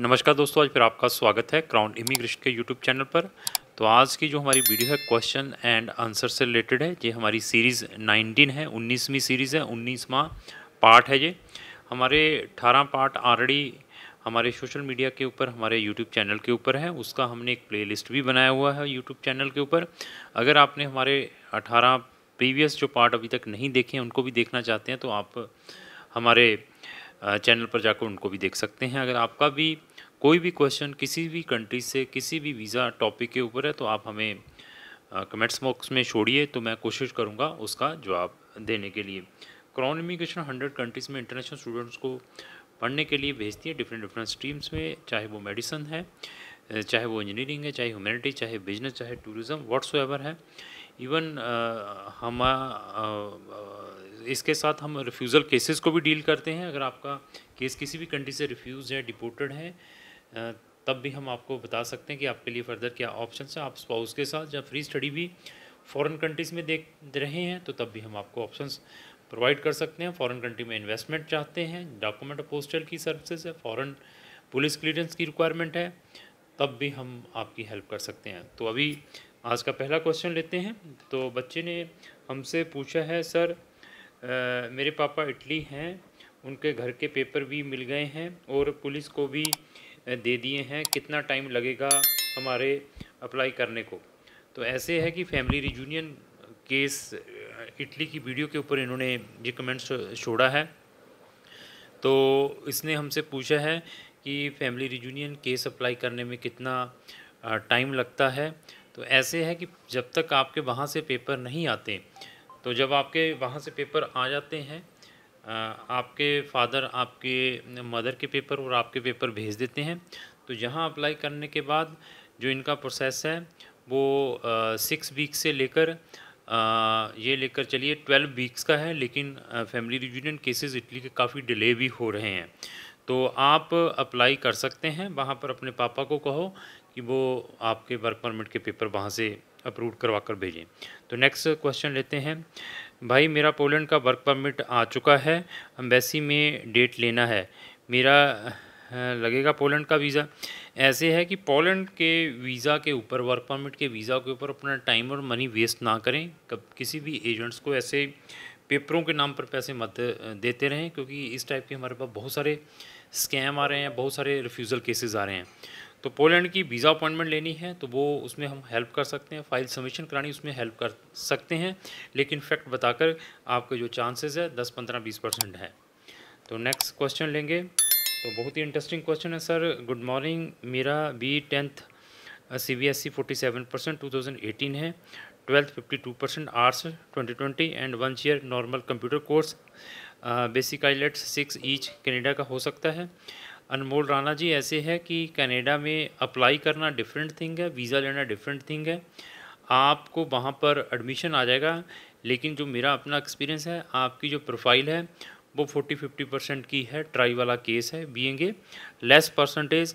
नमस्कार दोस्तों आज फिर आपका स्वागत है क्राउन इमिग्रेशन के यूट्यूब चैनल पर तो आज की जो हमारी वीडियो है क्वेश्चन एंड आंसर से रिलेटेड है ये हमारी सीरीज़ 19 है 19वीं सीरीज़ है 19वां पार्ट है ये हमारे 18 पार्ट ऑलरेडी हमारे सोशल मीडिया के ऊपर हमारे यूट्यूब चैनल के ऊपर है उसका हमने एक प्ले भी बनाया हुआ है यूट्यूब चैनल के ऊपर अगर आपने हमारे अठारह प्रीवियस जो पार्ट अभी तक नहीं देखे हैं उनको भी देखना चाहते हैं तो आप हमारे चैनल पर जाकर उनको भी देख सकते हैं अगर आपका भी कोई भी क्वेश्चन किसी भी कंट्री से किसी भी वीज़ा टॉपिक के ऊपर है तो आप हमें कमेंट्स बॉक्स में छोड़िए तो मैं कोशिश करूँगा उसका जवाब देने के लिए क्रॉन इमिग्रेशन हंड्रेड कंट्रीज़ में इंटरनेशनल स्टूडेंट्स को पढ़ने के लिए भेजती है डिफरेंट डिफरेंट स्ट्रीम्स में चाहे वो मेडिसन है चाहे वो इंजीनियरिंग है चाहे ह्यूमैनिटी चाहे बिजनेस चाहे टूरिज़्म वाट्स है इवन uh, हम uh, uh, इसके साथ हम रिफ्यूज़ल केसेस को भी डील करते हैं अगर आपका केस किसी भी कंट्री से रिफ्यूज़ है डिपोर्टेड है तब भी हम आपको बता सकते हैं कि आपके लिए फ़र्दर क्या ऑप्शन है आप स्पाउस के साथ जब फ्री स्टडी भी फ़ॉरेन कंट्रीज़ में देख रहे हैं तो तब भी हम आपको ऑप्शंस प्रोवाइड कर सकते हैं फॉरेन कंट्री में इन्वेस्टमेंट चाहते हैं डॉक्यूमेंट पोस्टल की सर्विसेज है फॉरेन पुलिस क्लियरेंस की रिक्वायरमेंट है तब भी हम आपकी हेल्प कर सकते हैं तो अभी आज का पहला क्वेश्चन लेते हैं तो बच्चे ने हमसे पूछा है सर आ, मेरे पापा इटली हैं उनके घर के पेपर भी मिल गए हैं और पुलिस को भी दे दिए हैं कितना टाइम लगेगा हमारे अप्लाई करने को तो ऐसे है कि फैमिली रिजूनियन केस इटली की वीडियो के ऊपर इन्होंने ये कमेंट्स छोड़ा है तो इसने हमसे पूछा है कि फैमिली रिजूनियन केस अप्लाई करने में कितना टाइम लगता है तो ऐसे है कि जब तक आपके वहाँ से पेपर नहीं आते तो जब आपके वहाँ से पेपर आ जाते हैं आपके फादर आपके मदर के पेपर और आपके पेपर भेज देते हैं तो यहाँ अप्लाई करने के बाद जो इनका प्रोसेस है वो सिक्स वीक से लेकर ये लेकर चलिए ट्वेल्व वीक्स का है लेकिन फैमिली रिजूनियन केसेस इटली के काफ़ी डिले भी हो रहे हैं तो आप अप्लाई कर सकते हैं वहाँ पर अपने पापा को कहो कि वो आपके वर्क परमिट के पेपर वहाँ से अप्रूव करवा कर भेजें तो नेक्स्ट क्वेश्चन लेते हैं भाई मेरा पोलैंड का वर्क परमिट आ चुका है अम्बेसी में डेट लेना है मेरा लगेगा पोलैंड का वीज़ा ऐसे है कि पोलैंड के वीज़ा के ऊपर वर्क परमिट के वीज़ा के ऊपर अपना टाइम और मनी वेस्ट ना करें कब किसी भी एजेंट्स को ऐसे पेपरों के नाम पर पैसे मत देते रहें क्योंकि इस टाइप के हमारे पास बहुत सारे स्कैम आ रहे हैं बहुत सारे रिफ्यूज़ल केसेस आ रहे हैं तो पोलैंड की वीज़ा अपॉइंटमेंट लेनी है तो वो उसमें हम हेल्प कर सकते हैं फाइल सबमिशन करानी उसमें हेल्प कर सकते हैं लेकिन फैक्ट बताकर आपके जो चांसेस है दस पंद्रह बीस परसेंट है तो नेक्स्ट क्वेश्चन लेंगे तो बहुत ही इंटरेस्टिंग क्वेश्चन है सर गुड मॉर्निंग मेरा B tenth C B S E forty seven percent two thousand eighteen है twelfth fifty two percent arts twenty twenty and one year normal computer course basic IELTS six each Canada का हो सकता है अनमोल राणा जी ऐसे है कि Canada में apply करना डिफरेंट थिंग है वीज़ा लेना डिफरेंट थिंग है आपको वहाँ पर एडमिशन आ जाएगा लेकिन जो मेरा अपना एक्सपीरियंस है आपकी जो प्रोफाइल है वो फोर्टी फिफ्टी परसेंट की है ट्राई वाला केस है बीएंगे लेस परसेंटेज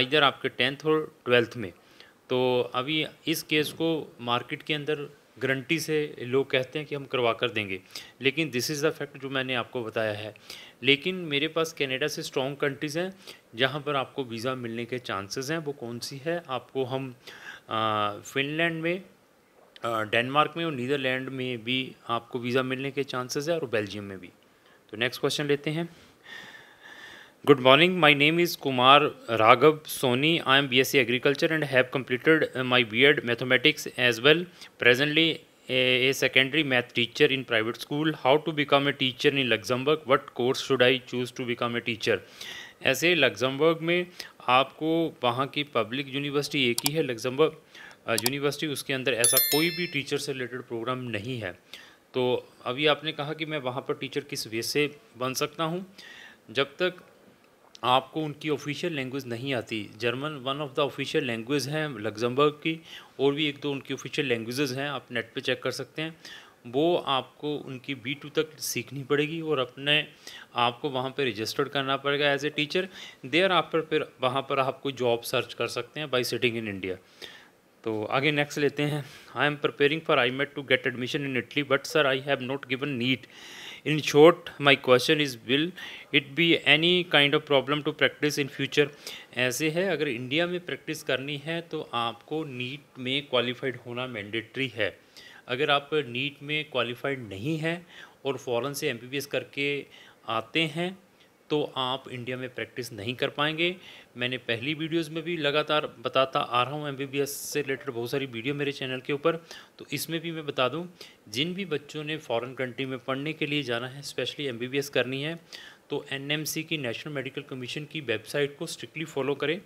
इधर आपके टेंथ और ट्वेल्थ में तो अभी इस केस को मार्केट के अंदर गारंटी से लोग कहते हैं कि हम करवा कर देंगे लेकिन दिस इज़ द फैक्ट जो मैंने आपको बताया है लेकिन मेरे पास कनाडा से स्ट्रॉन्ग कंट्रीज़ हैं जहाँ पर आपको वीज़ा मिलने के चांसेस हैं वो कौन सी है आपको हम फिनलैंड में डेनमार्क में और नीदरलैंड में भी आपको वीज़ा मिलने के चांसेज है और बेल्जियम में भी तो नेक्स्ट क्वेश्चन लेते हैं Good morning. My name is Kumar Raghav Soni. I am BSc Agriculture and have completed my BEd Mathematics as well. Presently, a, secondary math teacher in private school. How to become a teacher in Luxembourg? What course should I choose to become a teacher? ऐसे Luxembourg में आपको वहाँ की public university एक ही है Luxembourg university उसके अंदर ऐसा कोई भी टीचर से रिलेटेड प्रोग्राम नहीं है तो अभी आपने कहा कि मैं वहाँ पर टीचर किस वे से बन सकता हूँ जब तक आपको उनकी ऑफिशियल लैंग्वेज नहीं आती German one of the official language हैं लग्जमबर्ग की और भी एक दो उनकी ऑफिशियल लैंग्वेजेस हैं आप नेट पे चेक कर सकते हैं वो आपको उनकी बी टू तक सीखनी पड़ेगी और अपने आपको वहाँ पे रजिस्टर्ड करना पड़ेगा एज ए टीचर देर आप पर फिर वहाँ पर आप कोई जॉब सर्च कर सकते हैं बाई सिटिंग इन इंडिया तो आगे नेक्स्ट लेते हैं I am preparing for IMAT to get admission in Italy but sir I have not given NEET in short my question is will it be any kind of problem to practice in future ऐसे है अगर India में practice करनी है तो आपको NEET में qualified होना मैंडेटरी है अगर आप नीट में क्वालिफाइड नहीं हैं और फ़ौरन से एम करके आते हैं तो आप इंडिया में प्रैक्टिस नहीं कर पाएंगे मैंने पहली वीडियोस में भी लगातार बताता आ रहा हूँ एमबीबीएस से रिलेटेड बहुत सारी वीडियो मेरे चैनल के ऊपर तो इसमें भी मैं बता दूँ जिन भी बच्चों ने फॉरेन कंट्री में पढ़ने के लिए जाना है स्पेशली एमबीबीएस करनी है तो एन की नेशनल मेडिकल कमीशन की वेबसाइट को स्ट्रिक्टली फॉलो करें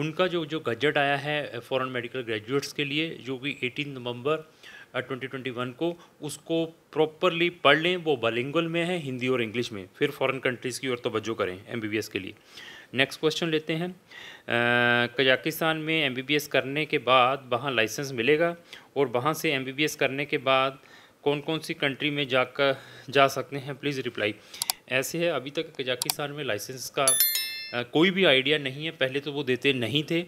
उनका जो जो गजट आया है फ़ॉरन मेडिकल ग्रेजुएट्स के लिए जो कि एटीन नवम्बर 2021 को उसको प्रॉपरली पढ़ लें वो बलिंगल में है हिंदी और इंग्लिश में फिर फॉरेन कंट्रीज़ की ओर तोज्जो करें एम के लिए नेक्स्ट क्वेश्चन लेते हैं कजाकिस्तान में एम करने के बाद वहाँ लाइसेंस मिलेगा और वहाँ से एम करने के बाद कौन कौन सी कंट्री में जाकर जा सकते हैं प्लीज़ रिप्लाई ऐसे है अभी तक कजाकिस्तान में लाइसेंस का कोई भी आइडिया नहीं है पहले तो वो देते नहीं थे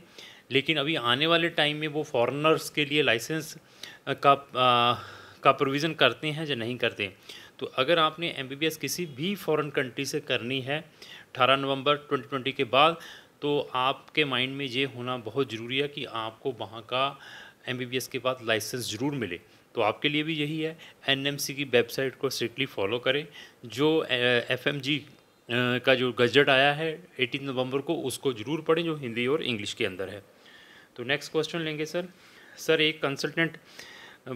लेकिन अभी आने वाले टाइम में वो फॉरेनर्स के लिए लाइसेंस का आ, का प्रोविज़न करते हैं या नहीं करते तो अगर आपने एम किसी भी फॉरेन कंट्री से करनी है अठारह नवंबर 2020 के बाद तो आपके माइंड में ये होना बहुत ज़रूरी है कि आपको वहाँ का एम के बाद लाइसेंस ज़रूर मिले तो आपके लिए भी यही है एन की वेबसाइट को स्ट्रिक्टली फॉलो करें जो एफ का जो गजट आया है एटीन नवंबर को उसको ज़रूर पढ़ें जो हिंदी और इंग्लिश के अंदर है तो नेक्स्ट क्वेश्चन लेंगे सर सर एक कंसल्टेंट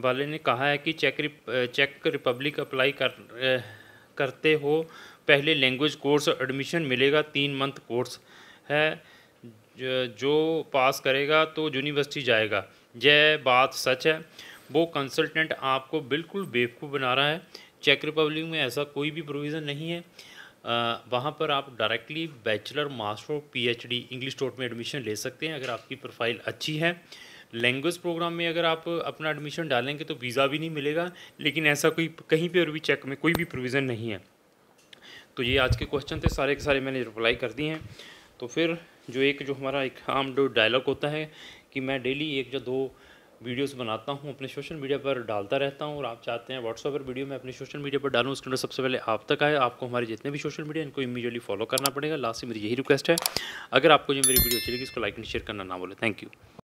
वाले ने कहा है कि check rib, check Republic apply कर eh, करते हो पहले लैंग्वेज कोर्स एडमिशन मिलेगा तीन मंथ कोर्स है जो पास करेगा तो यूनिवर्सिटी जाएगा यह बात सच है वो कंसल्टेंट आपको बिल्कुल बेवकूफ़ बना रहा है चेक रिपब्लिक में ऐसा कोई भी प्रोविज़न नहीं है वहाँ पर आप directly bachelor master PhD English taught में एडमिशन ले सकते हैं अगर आपकी प्रोफाइल अच्छी है लैंग्वेज प्रोग्राम में अगर आप अपना एडमिशन डालेंगे तो वीज़ा भी नहीं मिलेगा लेकिन ऐसा कोई कहीं पर भी चेक में कोई भी प्रोविज़न नहीं है तो ये आज के क्वेश्चन थे सारे के सारे मैंने रिप्लाई कर दिए हैं तो फिर जो एक जो हमारा एक आम जो डायलॉग होता है कि मैं डेली एक या दो वीडियोस बनाता हूँ अपने सोशल मीडिया पर डालता रहता हूँ और आप चाहते हैं व्हाट्सअप पर वीडियो मैं अपने सोशल मीडिया पर डालूँ उसके अंदर सबसे पहले आप तक आए आपको हमारे जितने भी सोशल मीडिया इनको इमीडियटली फॉलो करना पड़ेगा लास्ट से मेरी यही रिक्वेस्ट है अगर आपको जो मेरी वीडियो अच्छी लगी इसको लाइक एंड शेयर करना ना बोले थैंक यू